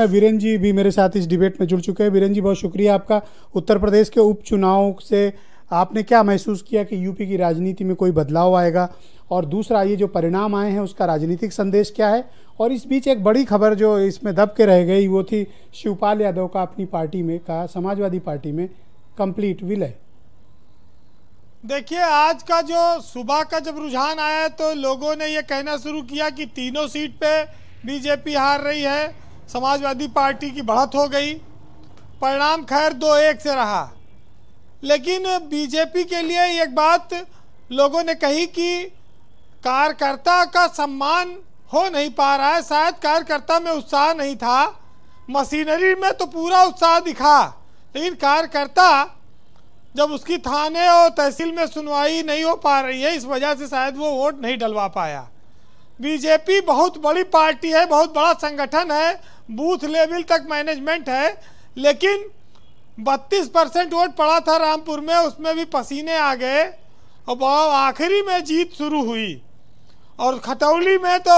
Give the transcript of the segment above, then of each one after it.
में वीरेन जी भी मेरे साथ इस डिबेट में जुड़ चुके हैं वीरेन जी बहुत शुक्रिया आपका उत्तर प्रदेश के उपचुनाव से आपने क्या महसूस किया कि यूपी की राजनीति में कोई बदलाव आएगा और दूसरा ये जो परिणाम आए हैं उसका राजनीतिक संदेश क्या है और इस बीच एक बड़ी खबर जो इसमें दब के रह गई वो थी शिवपाल यादव का अपनी पार्टी में का समाजवादी पार्टी में कंप्लीट विलय देखिए आज का जो सुबह का जब रुझान आया तो लोगों ने ये कहना शुरू किया कि तीनों सीट पे बीजेपी हार रही है समाजवादी पार्टी की बढ़त हो गई परिणाम खैर दो एक से रहा लेकिन बीजेपी के लिए एक बात लोगों ने कही कि कार्यकर्ता का सम्मान हो नहीं पा रहा है शायद कार्यकर्ता में उत्साह नहीं था मशीनरी में तो पूरा उत्साह दिखा लेकिन कार्यकर्ता जब उसकी थाने और तहसील में सुनवाई नहीं हो पा रही है इस वजह से शायद वो वोट नहीं डलवा पाया बीजेपी बहुत बड़ी पार्टी है बहुत बड़ा संगठन है बूथ लेवल तक मैनेजमेंट है लेकिन 32 परसेंट वोट पड़ा था रामपुर में उसमें भी पसीने आ गए और आखिरी में जीत शुरू हुई और खतौली में तो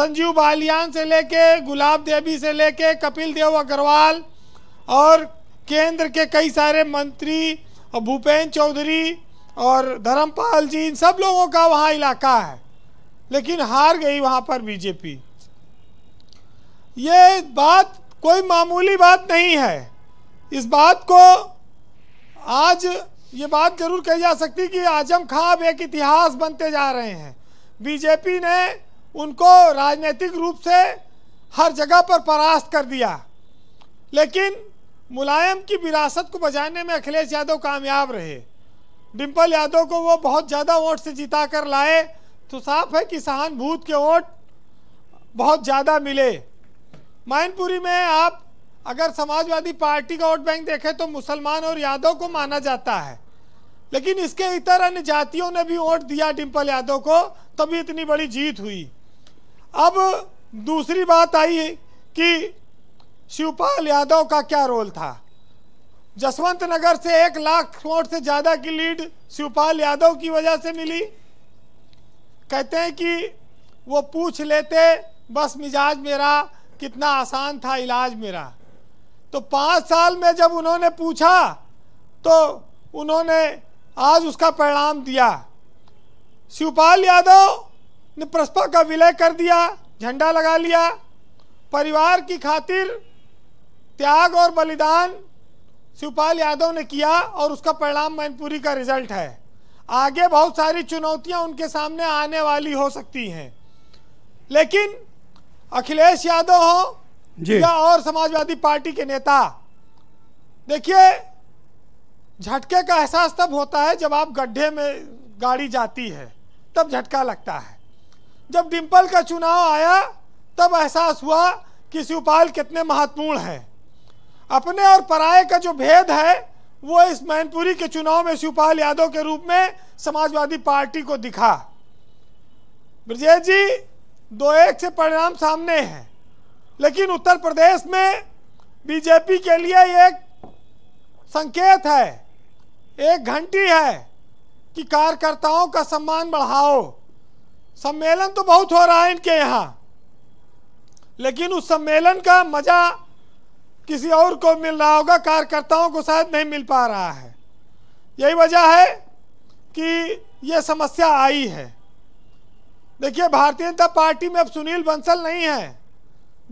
संजीव बालियान से लेके गुलाब देवी से लेके कपिल देव अग्रवाल और केंद्र के कई सारे मंत्री भूपेन्द्र चौधरी और धर्मपाल जी इन सब लोगों का वहाँ इलाका है लेकिन हार गई वहाँ पर बीजेपी ये बात कोई मामूली बात नहीं है इस बात को आज ये बात जरूर कही जा सकती कि आजम खां अब एक इतिहास बनते जा रहे हैं बीजेपी ने उनको राजनीतिक रूप से हर जगह पर परास्त कर दिया लेकिन मुलायम की विरासत को बजाने में अखिलेश यादव कामयाब रहे डिम्पल यादव को वो बहुत ज़्यादा वोट से जिता कर लाए तो साफ है कि सहानुभूत के वोट बहुत ज़्यादा मिले मैनपुरी में आप अगर समाजवादी पार्टी का वोट बैंक देखें तो मुसलमान और यादव को माना जाता है लेकिन इसके इतर अन्य जातियों ने भी वोट दिया डिम्पल यादव को तभी इतनी बड़ी जीत हुई अब दूसरी बात आई कि शिवपाल यादव का क्या रोल था जसवंत नगर से एक लाख वोट से ज़्यादा की लीड शिवपाल यादव की वजह से मिली कहते हैं कि वो पूछ लेते बस मिजाज मेरा कितना आसान था इलाज मेरा तो पाँच साल में जब उन्होंने पूछा तो उन्होंने आज उसका परिणाम दिया शिवपाल यादव ने प्रस्पा का विलय कर दिया झंडा लगा लिया परिवार की खातिर त्याग और बलिदान शिवपाल यादव ने किया और उसका परिणाम मैनपुरी का रिजल्ट है आगे बहुत सारी चुनौतियां उनके सामने आने वाली हो सकती हैं लेकिन अखिलेश यादव हो या और समाजवादी पार्टी के नेता देखिए झटके का एहसास तब होता है जब आप गड्ढे में गाड़ी जाती है तब झटका लगता है जब डिम्पल का चुनाव आया तब एहसास हुआ कि शिवपाल कितने महत्वपूर्ण हैं अपने और पराये का जो भेद है वो इस मैनपुरी के चुनाव में शिवपाल यादव के रूप में समाजवादी पार्टी को दिखा ब्रजेश जी दो एक से परिणाम सामने हैं लेकिन उत्तर प्रदेश में बीजेपी के लिए एक संकेत है एक घंटी है कि कार्यकर्ताओं का सम्मान बढ़ाओ सम्मेलन तो बहुत हो रहा है इनके यहाँ लेकिन उस सम्मेलन का मज़ा किसी और को मिल रहा होगा कार्यकर्ताओं को शायद नहीं मिल पा रहा है यही वजह है कि ये समस्या आई है देखिए भारतीय जनता पार्टी में अब सुनील बंसल नहीं है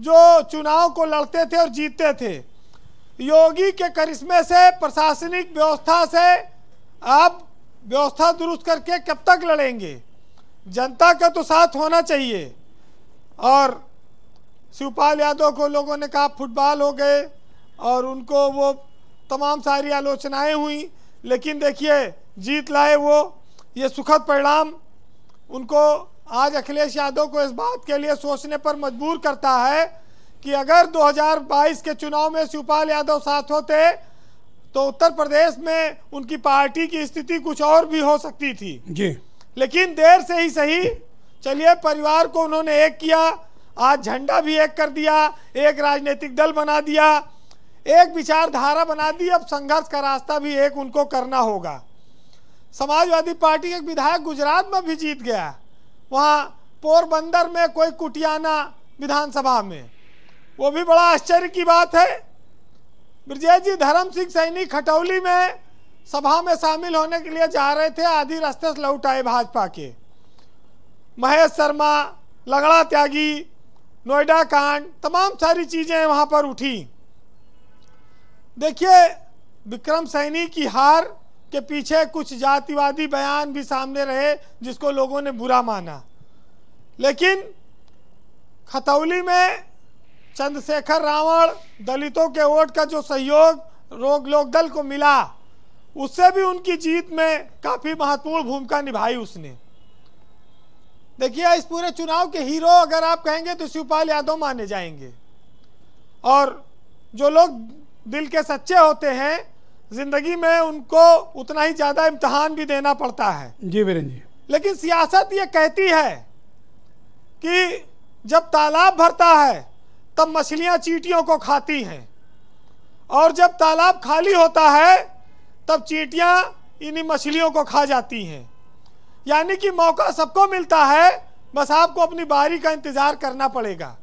जो चुनाव को लड़ते थे और जीतते थे योगी के करिश्मे से प्रशासनिक व्यवस्था से आप व्यवस्था दुरुस्त करके कब तक लड़ेंगे जनता का तो साथ होना चाहिए और शिवपाल यादव को लोगों ने कहा फुटबॉल हो गए और उनको वो तमाम सारी आलोचनाएं हुई लेकिन देखिए जीत लाए वो ये सुखद परिणाम उनको आज अखिलेश यादव को इस बात के लिए सोचने पर मजबूर करता है कि अगर 2022 के चुनाव में शिवपाल यादव साथ होते तो उत्तर प्रदेश में उनकी पार्टी की स्थिति कुछ और भी हो सकती थी जी लेकिन देर से ही सही चलिए परिवार को उन्होंने एक किया आज झंडा भी एक कर दिया एक राजनीतिक दल बना दिया एक विचारधारा बना दी अब संघर्ष का रास्ता भी एक उनको करना होगा समाजवादी पार्टी एक विधायक गुजरात में भी जीत गया वहाँ पोरबंदर में कोई कुटियाना विधानसभा में वो भी बड़ा आश्चर्य की बात है ब्रजेश जी धर्म सिंह सैनी खटौली में सभा में शामिल होने के लिए जा रहे थे आधी रास्ते से लौट आए भाजपा के महेश शर्मा लगड़ा त्यागी नोएडा कांड तमाम सारी चीज़ें वहाँ पर उठी देखिए विक्रम सैनी की हार के पीछे कुछ जातिवादी बयान भी सामने रहे जिसको लोगों ने बुरा माना लेकिन खतौली में चंद्रशेखर रावण दलितों के वोट का जो सहयोग रोग लोक दल को मिला उससे भी उनकी जीत में काफ़ी महत्वपूर्ण भूमिका निभाई उसने देखिए इस पूरे चुनाव के हीरो अगर आप कहेंगे तो शिवपाल यादव माने जाएंगे और जो लोग दिल के सच्चे होते हैं जिंदगी में उनको उतना ही ज़्यादा इम्तहान भी देना पड़ता है जी वीरेन जी लेकिन सियासत ये कहती है कि जब तालाब भरता है तब मछलियाँ चीटियों को खाती हैं और जब तालाब खाली होता है तब चीटियाँ इन्हीं मछलियों को खा जाती हैं यानी कि मौका सबको मिलता है बस आपको अपनी बारी का इंतज़ार करना पड़ेगा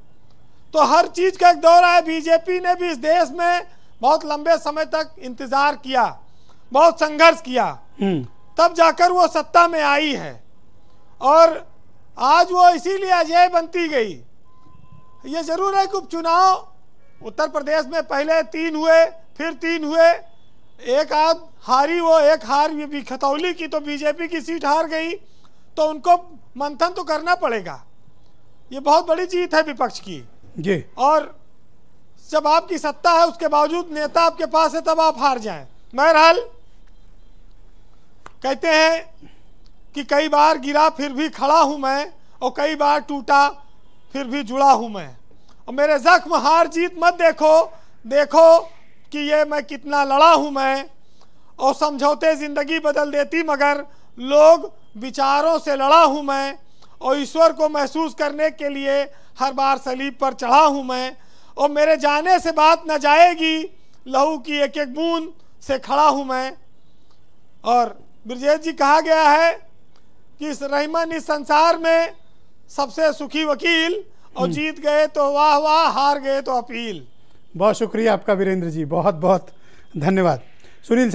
तो हर चीज़ का एक दौर है बीजेपी ने भी इस देश में बहुत लंबे समय तक इंतजार किया बहुत संघर्ष किया हम्म। तब जाकर वो सत्ता में आई है और आज वो इसीलिए अजय बनती गई ये जरूर है कि उपचुनाव उत्तर प्रदेश में पहले तीन हुए फिर तीन हुए एक आध हारी वो एक हार भी खतौली की तो बीजेपी की सीट हार गई तो उनको मंथन तो करना पड़ेगा ये बहुत बड़ी जीत है विपक्ष की जी और जब आपकी सत्ता है उसके बावजूद नेता आपके पास है तब आप हार जाएं बहरहाल कहते हैं कि कई बार गिरा फिर भी खड़ा हूं मैं और कई बार टूटा फिर भी जुड़ा हूं मैं और मेरे जख्म हार जीत मत देखो देखो कि ये मैं कितना लड़ा हूं मैं और समझौते ज़िंदगी बदल देती मगर लोग विचारों से लड़ा हूं मैं और ईश्वर को महसूस करने के लिए हर बार सलीब पर चढ़ा हूं मैं और मेरे जाने से बात न जाएगी लहू की एक एक बूंद से खड़ा हूं मैं और ब्रजेश जी कहा गया है कि इस रहीमन इस संसार में सबसे सुखी वकील और हम्म। जीत गए तो वाह वाह हार गए तो अपील बहुत शुक्रिया आपका वीरेंद्र जी बहुत बहुत धन्यवाद सुनील